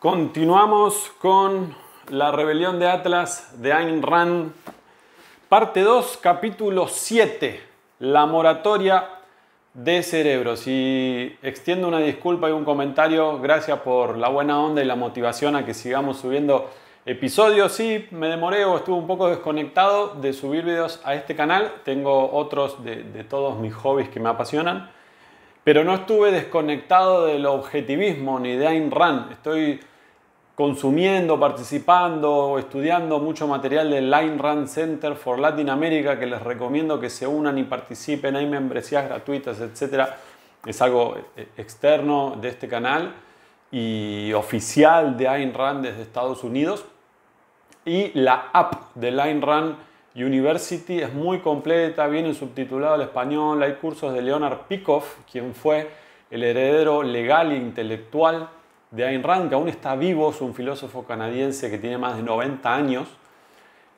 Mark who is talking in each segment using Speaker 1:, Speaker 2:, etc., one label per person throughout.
Speaker 1: Continuamos con La rebelión de Atlas de Ayn Rand, parte 2, capítulo 7, La moratoria de cerebros. Y extiendo una disculpa y un comentario, gracias por la buena onda y la motivación a que sigamos subiendo episodios. Sí, me demoré o estuve un poco desconectado de subir videos a este canal. Tengo otros de, todos mis hobbies que me apasionan. Pero no estuve desconectado del objetivismo ni de Ayn Rand. Estoy consumiendo, participando, estudiando mucho material del Line Run Center for Latin America que les recomiendo que se unan y participen. Hay membresías gratuitas, etc. Es algo eh, externo de este canal y oficial de Ayn Rand desde Estados Unidos. Y la app de Ayn Rand University es muy completa, viene subtitulado al español. Hay cursos de Leonard Pickoff, quien fue el heredero legal e intelectual de Ayn Rand, que aún está vivo, es un filósofo canadiense que tiene más de 90 años.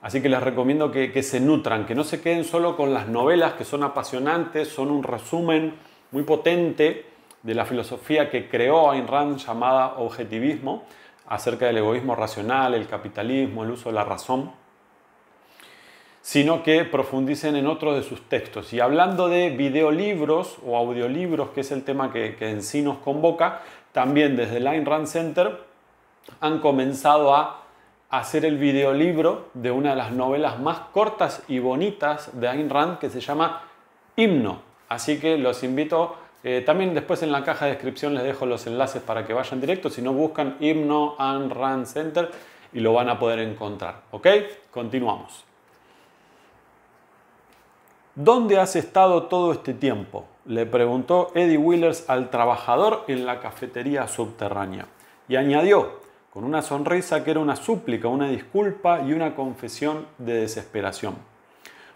Speaker 1: Así que les recomiendo que, se nutran, que no se queden solo con las novelas que son apasionantes, son un resumen muy potente de la filosofía que creó Ayn Rand llamada objetivismo, acerca del egoísmo racional, el capitalismo, el uso de la razón, sino que profundicen en otros de sus textos. Y hablando de videolibros o audiolibros, que es el tema que en sí nos convoca, también desde el Ayn Rand Center han comenzado a hacer el videolibro de una de las novelas más cortas y bonitas de Ayn Rand que se llama Himno. Así que los invito, eh, también después en la caja de descripción les dejo los enlaces para que vayan directo, si no buscan Himno Ayn Rand Center y lo van a poder encontrar. ¿Ok? Continuamos. ¿Dónde has estado todo este tiempo? le preguntó Eddie Willers al trabajador en la cafetería subterránea. Y añadió, con una sonrisa que era una súplica, una disculpa y una confesión de desesperación.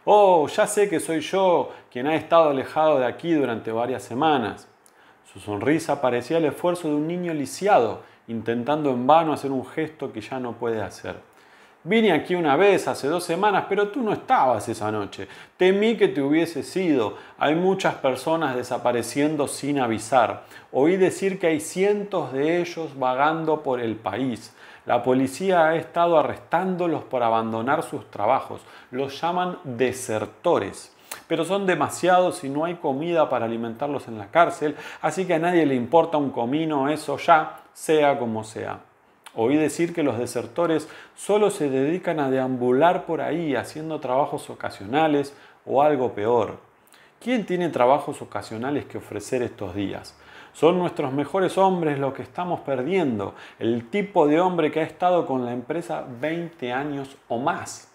Speaker 1: Oh, ya sé que soy yo quien ha estado alejado de aquí durante varias semanas. Su sonrisa parecía el esfuerzo de un niño lisiado, intentando en vano hacer un gesto que ya no puede hacer. Vine aquí una vez, hace dos semanas, pero tú no estabas esa noche. Temí que te hubiese sido. Hay muchas personas desapareciendo sin avisar. Oí decir que hay cientos de ellos vagando por el país. La policía ha estado arrestándolos por abandonar sus trabajos. Los llaman desertores. Pero son demasiados y no hay comida para alimentarlos en la cárcel, así que a nadie le importa un comino, eso ya, sea como sea. Oí decir que los desertores solo se dedican a deambular por ahí haciendo trabajos ocasionales o algo peor. ¿Quién tiene trabajos ocasionales que ofrecer estos días? Son nuestros mejores hombres los que estamos perdiendo, el tipo de hombre que ha estado con la empresa 20 años o más.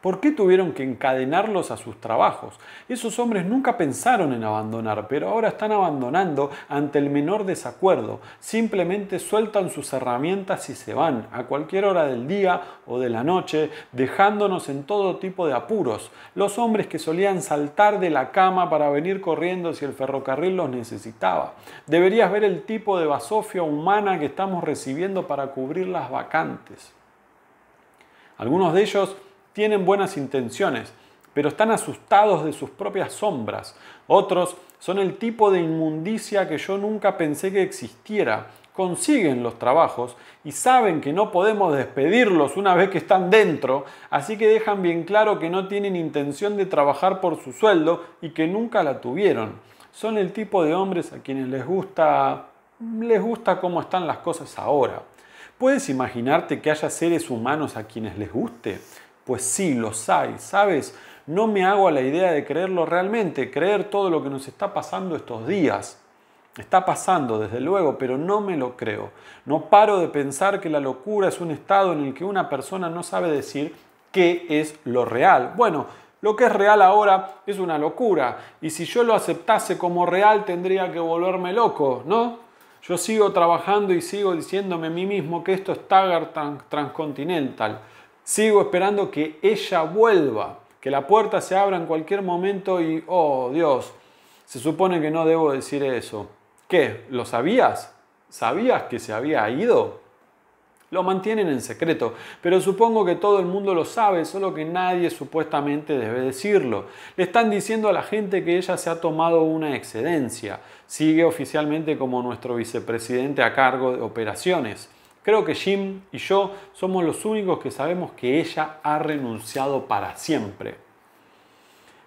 Speaker 1: ¿Por qué tuvieron que encadenarlos a sus trabajos? Esos hombres nunca pensaron en abandonar, pero ahora están abandonando ante el menor desacuerdo. Simplemente sueltan sus herramientas y se van a cualquier hora del día o de la noche, dejándonos en todo tipo de apuros. Los hombres que solían saltar de la cama para venir corriendo si el ferrocarril los necesitaba. Deberías ver el tipo de basofia humana que estamos recibiendo para cubrir las vacantes. Algunos de ellos tienen buenas intenciones, pero están asustados de sus propias sombras. Otros son el tipo de inmundicia que yo nunca pensé que existiera. Consiguen los trabajos y saben que no podemos despedirlos una vez que están dentro, así que dejan bien claro que no tienen intención de trabajar por su sueldo y que nunca la tuvieron. Son el tipo de hombres a quienes les gusta les gusta cómo están las cosas ahora. ¿Puedes imaginarte que haya seres humanos a quienes les guste? Pues sí, los hay, ¿sabes? No me hago a la idea de creerlo realmente, creer todo lo que nos está pasando estos días. Está pasando, desde luego, pero no me lo creo. No paro de pensar que la locura es un estado en el que una persona no sabe decir qué es lo real. Bueno, lo que es real ahora es una locura. Y si yo lo aceptase como real tendría que volverme loco, ¿no? Yo sigo trabajando y sigo diciéndome a mí mismo que esto es Tagar transcontinental. Sigo esperando que ella vuelva, que la puerta se abra en cualquier momento y, oh Dios, se supone que no debo decir eso. ¿Qué? ¿Lo sabías? ¿Sabías que se había ido? Lo mantienen en secreto, pero supongo que todo el mundo lo sabe, solo que nadie supuestamente debe decirlo. Le están diciendo a la gente que ella se ha tomado una excedencia. Sigue oficialmente como nuestro vicepresidente a cargo de operaciones. Creo que Jim y yo somos los únicos que sabemos que ella ha renunciado para siempre.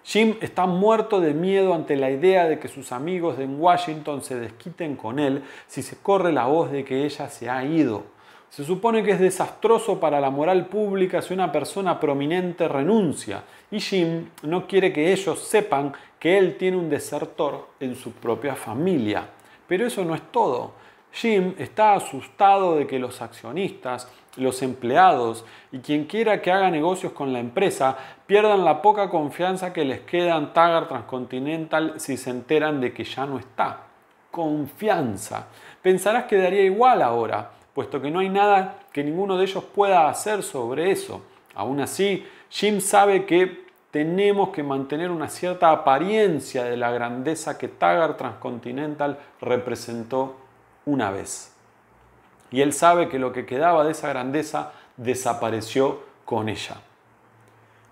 Speaker 1: Jim está muerto de miedo ante la idea de que sus amigos en Washington se desquiten con él si se corre la voz de que ella se ha ido. Se supone que es desastroso para la moral pública si una persona prominente renuncia y Jim no quiere que ellos sepan que él tiene un desertor en su propia familia. Pero eso no es todo. Jim está asustado de que los accionistas, los empleados y quien quiera que haga negocios con la empresa pierdan la poca confianza que les queda en Taggart Transcontinental si se enteran de que ya no está. Confianza. Pensarás que daría igual ahora, puesto que no hay nada que ninguno de ellos pueda hacer sobre eso. Aún así, Jim sabe que tenemos que mantener una cierta apariencia de la grandeza que Taggart Transcontinental representó una vez. Y él sabe que lo que quedaba de esa grandeza desapareció con ella.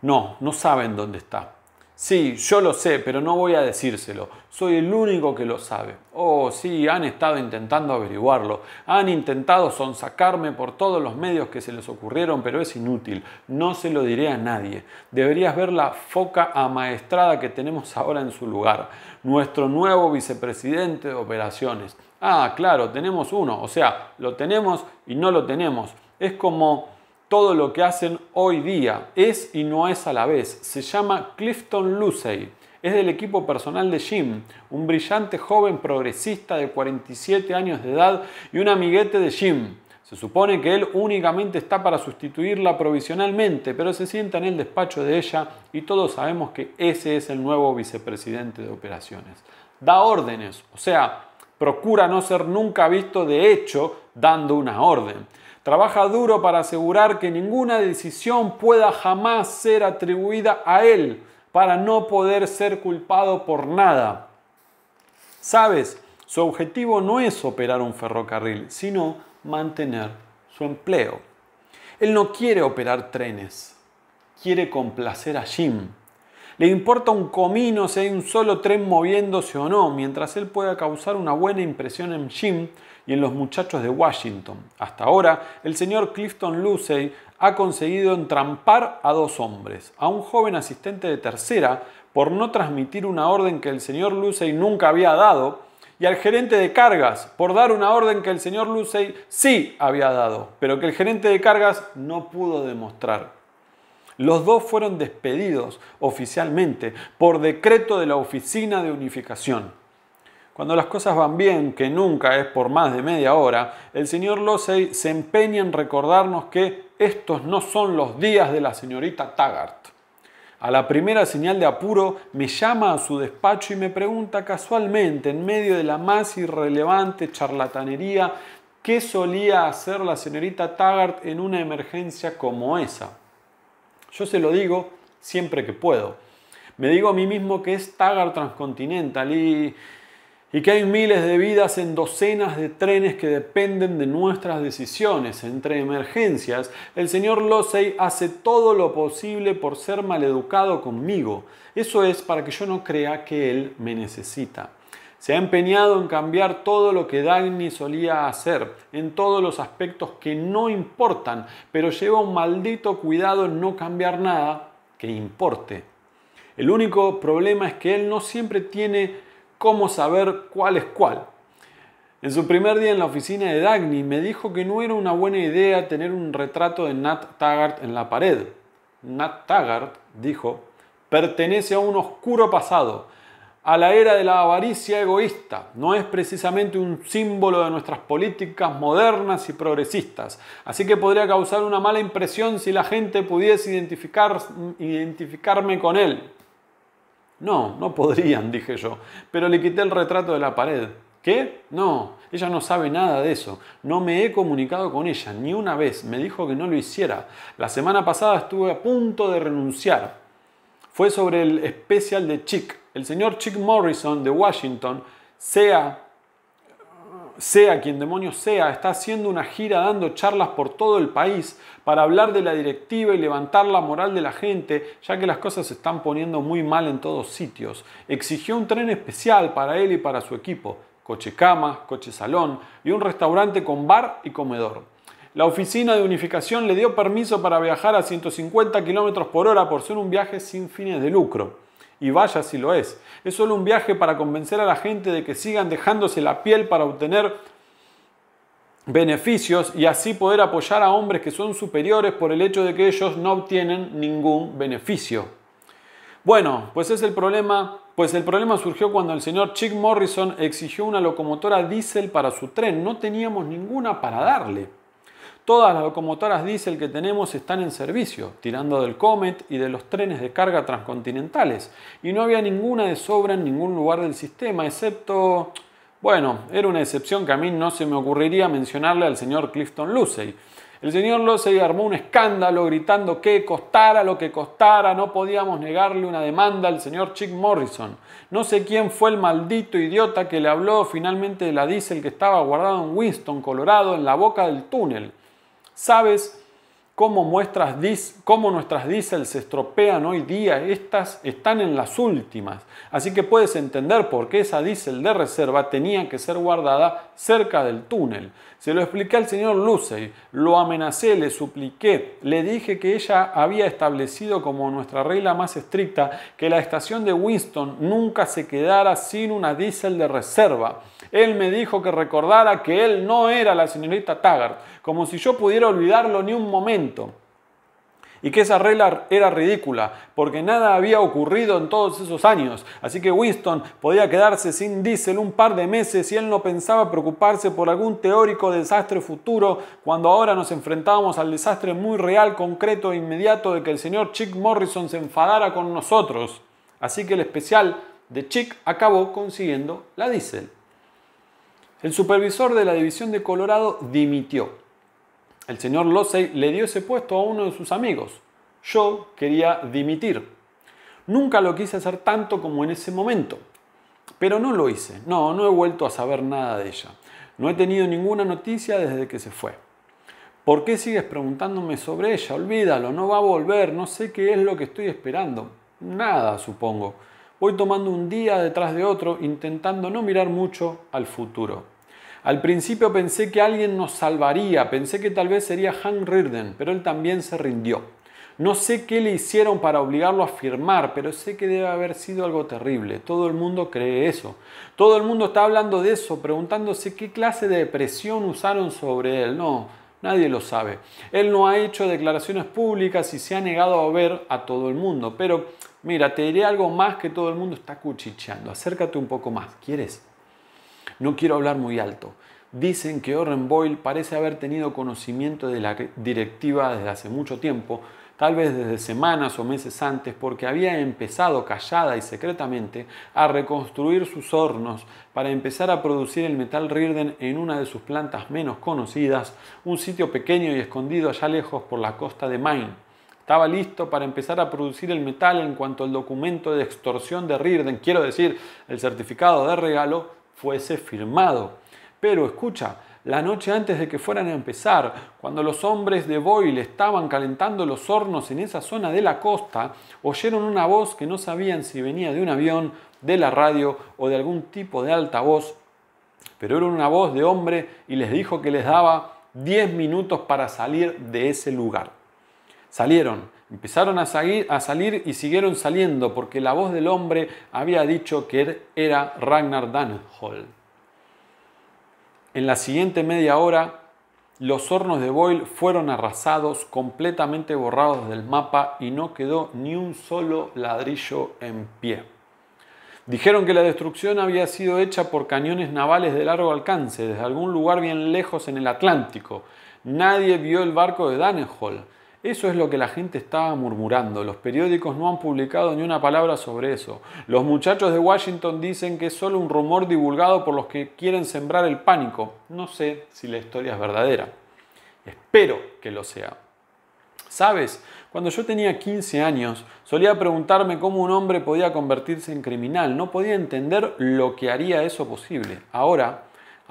Speaker 1: No, no saben dónde está. Sí, yo lo sé, pero no voy a decírselo. Soy el único que lo sabe. Oh, sí, han estado intentando averiguarlo. Han intentado sonsacarme por todos los medios que se les ocurrieron, pero es inútil. No se lo diré a nadie. Deberías ver la foca amaestrada que tenemos ahora en su lugar. Nuestro nuevo vicepresidente de operaciones. Ah, claro, tenemos uno. O sea, lo tenemos y no lo tenemos. Es como todo lo que hacen hoy día. Es y no es a la vez. Se llama Clifton Lucey. Es del equipo personal de Jim, un brillante joven progresista de 47 años de edad y un amiguete de Jim. Se supone que él únicamente está para sustituirla provisionalmente, pero se sienta en el despacho de ella y todos sabemos que ese es el nuevo vicepresidente de operaciones. Da órdenes, o sea, Procura no ser nunca visto de hecho dando una orden. Trabaja duro para asegurar que ninguna decisión pueda jamás ser atribuida a él para no poder ser culpado por nada. Sabes, su objetivo no es operar un ferrocarril, sino mantener su empleo. Él no quiere operar trenes, quiere complacer a Jim le importa un comino si hay un solo tren moviéndose o no, mientras él pueda causar una buena impresión en Jim y en los muchachos de Washington. Hasta ahora, el señor Clifton Lucey ha conseguido entrampar a dos hombres, a un joven asistente de tercera por no transmitir una orden que el señor Lucey nunca había dado, y al gerente de cargas por dar una orden que el señor Lucey sí había dado, pero que el gerente de cargas no pudo demostrar. Los dos fueron despedidos oficialmente por decreto de la Oficina de Unificación. Cuando las cosas van bien, que nunca es por más de media hora, el señor Losey se empeña en recordarnos que estos no son los días de la señorita Taggart. A la primera señal de apuro me llama a su despacho y me pregunta casualmente, en medio de la más irrelevante charlatanería, qué solía hacer la señorita Taggart en una emergencia como esa. Yo se lo digo siempre que puedo. Me digo a mí mismo que es Tagar Transcontinental y, y que hay miles de vidas en docenas de trenes que dependen de nuestras decisiones. Entre emergencias, el señor Losey hace todo lo posible por ser maleducado conmigo. Eso es para que yo no crea que él me necesita. Se ha empeñado en cambiar todo lo que Dagny solía hacer, en todos los aspectos que no importan, pero lleva un maldito cuidado en no cambiar nada que importe. El único problema es que él no siempre tiene cómo saber cuál es cuál. En su primer día en la oficina de Dagny me dijo que no era una buena idea tener un retrato de Nat Taggart en la pared. Nat Taggart, dijo, pertenece a un oscuro pasado a la era de la avaricia egoísta. No es precisamente un símbolo de nuestras políticas modernas y progresistas. Así que podría causar una mala impresión si la gente pudiese identificar, identificarme con él. No, no podrían, dije yo, pero le quité el retrato de la pared. ¿Qué? No, ella no sabe nada de eso. No me he comunicado con ella, ni una vez. Me dijo que no lo hiciera. La semana pasada estuve a punto de renunciar. Fue sobre el especial de Chick, el señor Chick Morrison de Washington, sea, sea quien demonios sea, está haciendo una gira dando charlas por todo el país para hablar de la directiva y levantar la moral de la gente, ya que las cosas se están poniendo muy mal en todos sitios. Exigió un tren especial para él y para su equipo, coche cama, coche salón y un restaurante con bar y comedor. La oficina de unificación le dio permiso para viajar a 150 km por hora por ser un viaje sin fines de lucro y vaya si lo es. Es solo un viaje para convencer a la gente de que sigan dejándose la piel para obtener beneficios y así poder apoyar a hombres que son superiores por el hecho de que ellos no obtienen ningún beneficio. Bueno, pues es el problema, pues el problema surgió cuando el señor Chick Morrison exigió una locomotora diésel para su tren, no teníamos ninguna para darle. Todas las locomotoras diésel que tenemos están en servicio, tirando del Comet y de los trenes de carga transcontinentales, y no había ninguna de sobra en ningún lugar del sistema, excepto... Bueno, era una excepción que a mí no se me ocurriría mencionarle al señor Clifton Lucey. El señor Lucey armó un escándalo gritando que costara lo que costara, no podíamos negarle una demanda al señor Chick Morrison. No sé quién fue el maldito idiota que le habló finalmente de la diésel que estaba guardada en Winston, Colorado, en la boca del túnel. ¿Sabes cómo, nuestras diésel se estropean hoy día? Estas están en las últimas. Así que puedes entender por qué esa diésel de reserva tenía que ser guardada cerca del túnel. Se lo expliqué al señor Lucey, lo amenacé, le supliqué, le dije que ella había establecido como nuestra regla más estricta que la estación de Winston nunca se quedara sin una diesel de reserva. Él me dijo que recordara que él no era la señorita Taggart, como si yo pudiera olvidarlo ni un momento y que esa regla era ridícula, porque nada había ocurrido en todos esos años, así que Winston podía quedarse sin diésel un par de meses y él no pensaba preocuparse por algún teórico desastre futuro cuando ahora nos enfrentábamos al desastre muy real, concreto e inmediato de que el señor Chick Morrison se enfadara con nosotros. Así que el especial de Chick acabó consiguiendo la diésel. El supervisor de la división de Colorado dimitió el señor Losey le dio ese puesto a uno de sus amigos. Yo quería dimitir. Nunca lo quise hacer tanto como en ese momento, pero no lo hice. No, no he vuelto a saber nada de ella. No he tenido ninguna noticia desde que se fue. ¿Por qué sigues preguntándome sobre ella? Olvídalo, no va a volver, no sé qué es lo que estoy esperando. Nada, supongo. Voy tomando un día detrás de otro, intentando no mirar mucho al futuro. Al principio pensé que alguien nos salvaría, pensé que tal vez sería Han Rirden, pero él también se rindió. No sé qué le hicieron para obligarlo a firmar, pero sé que debe haber sido algo terrible. Todo el mundo cree eso. Todo el mundo está hablando de eso, preguntándose qué clase de presión usaron sobre él. No, nadie lo sabe. Él no ha hecho declaraciones públicas y se ha negado a ver a todo el mundo. Pero mira, te diré algo más que todo el mundo está cuchicheando. Acércate un poco más. ¿Quieres? No quiero hablar muy alto. Dicen que oren Boyle parece haber tenido conocimiento de la directiva desde hace mucho tiempo, tal vez desde semanas o meses antes, porque había empezado callada y secretamente a reconstruir sus hornos para empezar a producir el metal Rirden en una de sus plantas menos conocidas, un sitio pequeño y escondido allá lejos por la costa de Maine. Estaba listo para empezar a producir el metal en cuanto el documento de extorsión de Rirden quiero decir, el certificado de regalo, fuese firmado. Pero escucha, la noche antes de que fueran a empezar, cuando los hombres de Boyle estaban calentando los hornos en esa zona de la costa, oyeron una voz que no sabían si venía de un avión, de la radio o de algún tipo de altavoz, pero era una voz de hombre y les dijo que les daba 10 minutos para salir de ese lugar. Salieron, Empezaron a, salir, a salir y siguieron saliendo porque la voz del hombre había dicho que er, era Ragnar Danhol. En la siguiente media hora, los hornos de Boyle fueron arrasados, completamente borrados del mapa y no quedó ni un solo ladrillo en pie. Dijeron que la destrucción había sido hecha por cañones navales de largo alcance, desde algún lugar bien lejos en el Atlántico. Nadie vio el barco de danenhol eso es lo que la gente estaba murmurando. Los periódicos no han publicado ni una palabra sobre eso. Los muchachos de Washington dicen que es solo un rumor divulgado por los que quieren sembrar el pánico. No sé si la historia es verdadera. Espero que lo sea. ¿Sabes? Cuando yo tenía 15 años, solía preguntarme cómo un hombre podía convertirse en criminal. No podía entender lo que haría eso posible. Ahora,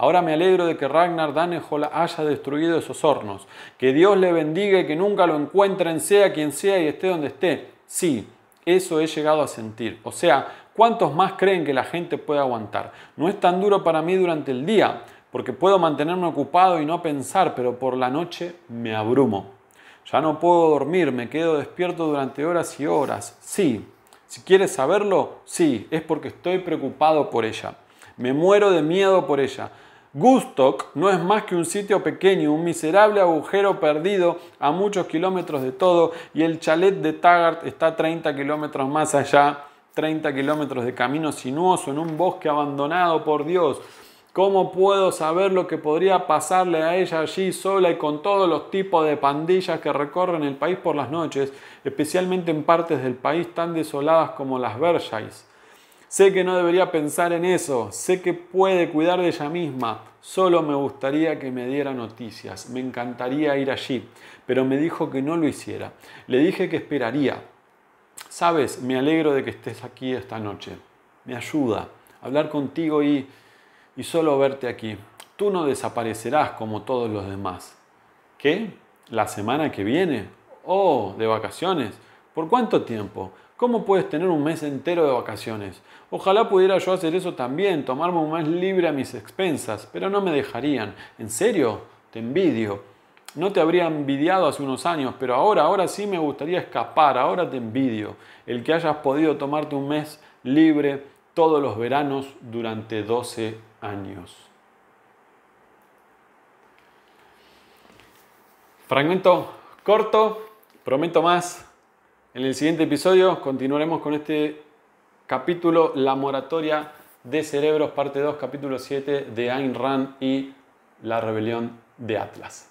Speaker 1: Ahora me alegro de que Ragnar Danehol haya destruido esos hornos. Que Dios le bendiga y que nunca lo encuentren, sea quien sea y esté donde esté. Sí, eso he llegado a sentir. O sea, ¿cuántos más creen que la gente puede aguantar? No es tan duro para mí durante el día, porque puedo mantenerme ocupado y no pensar, pero por la noche me abrumo. Ya no puedo dormir, me quedo despierto durante horas y horas. Sí, si quieres saberlo, sí, es porque estoy preocupado por ella. Me muero de miedo por ella. Gustock no es más que un sitio pequeño, un miserable agujero perdido a muchos kilómetros de todo y el chalet de Taggart está 30 kilómetros más allá, 30 kilómetros de camino sinuoso en un bosque abandonado por Dios. ¿Cómo puedo saber lo que podría pasarle a ella allí sola y con todos los tipos de pandillas que recorren el país por las noches, especialmente en partes del país tan desoladas como las Berkshires? Sé que no debería pensar en eso, sé que puede cuidar de ella misma, solo me gustaría que me diera noticias, me encantaría ir allí, pero me dijo que no lo hiciera. Le dije que esperaría. Sabes, me alegro de que estés aquí esta noche. Me ayuda hablar contigo y, y solo verte aquí. Tú no desaparecerás como todos los demás. ¿Qué? ¿La semana que viene? ¿Oh, de vacaciones? ¿Por cuánto tiempo? ¿Cómo puedes tener un mes entero de vacaciones? Ojalá pudiera yo hacer eso también, tomarme un mes libre a mis expensas, pero no me dejarían. ¿En serio? Te envidio. No te habría envidiado hace unos años, pero ahora, ahora sí me gustaría escapar, ahora te envidio. El que hayas podido tomarte un mes libre todos los veranos durante 12 años. Fragmento corto, prometo más, en el siguiente episodio continuaremos con este capítulo La moratoria de cerebros, parte 2, capítulo 7 de Ayn Rand y la rebelión de Atlas.